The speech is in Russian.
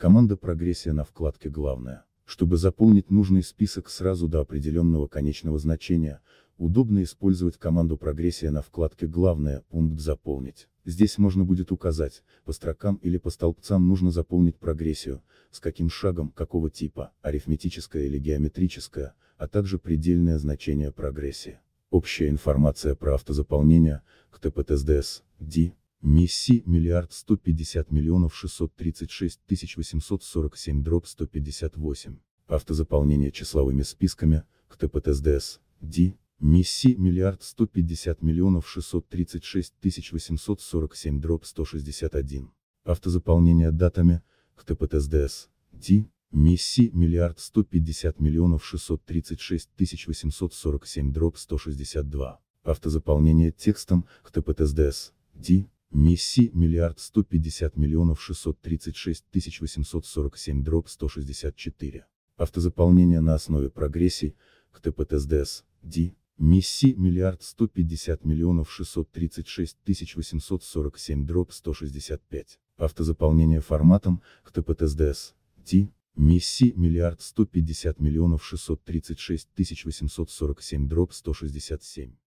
Команда прогрессия на вкладке «Главное». Чтобы заполнить нужный список сразу до определенного конечного значения, удобно использовать команду прогрессия на вкладке «Главное», пункт «Заполнить». Здесь можно будет указать, по строкам или по столбцам нужно заполнить прогрессию, с каким шагом, какого типа, арифметическое или геометрическое, а также предельное значение прогрессии. Общая информация про автозаполнение, КТПТСДС, ДИ, Месси, миллиард сто пятьдесят миллионов шестьсот тридцать шесть тысяч восемьсот сорок семь дробь сто пятьдесят восемь. Автозаполнение числовыми списками, КТПТСДС, Ди, Месси, миллиард сто пятьдесят миллионов шестьсот тридцать шесть тысяч восемьсот сорок семь дробь сто шестьдесят один. Автозаполнение датами, КТПТСДС, Ди, Месси, миллиард сто пятьдесят миллионов шестьсот тридцать шесть тысяч восемьсот сорок семь дробь сто шестьдесят два. Автозаполнение текстом, КТПТСДС, Ди, Месси, миллиард сто пятьдесят миллионов шестьсот тридцать шесть тысяч восемьсот сорок семь дробь сто шестьдесят четыре. Автозаполнение на основе прогрессии КТП ТСДС, Ди, Месси, миллиард сто пятьдесят миллионов шестьсот тридцать шесть тысяч восемьсот сорок семь дробь сто шестьдесят пять. Автозаполнение форматом, КТП ТСДС, Ди, Месси, миллиард сто пятьдесят миллионов шестьсот тридцать шесть тысяч восемьсот сорок семь дробь сто шестьдесят семь.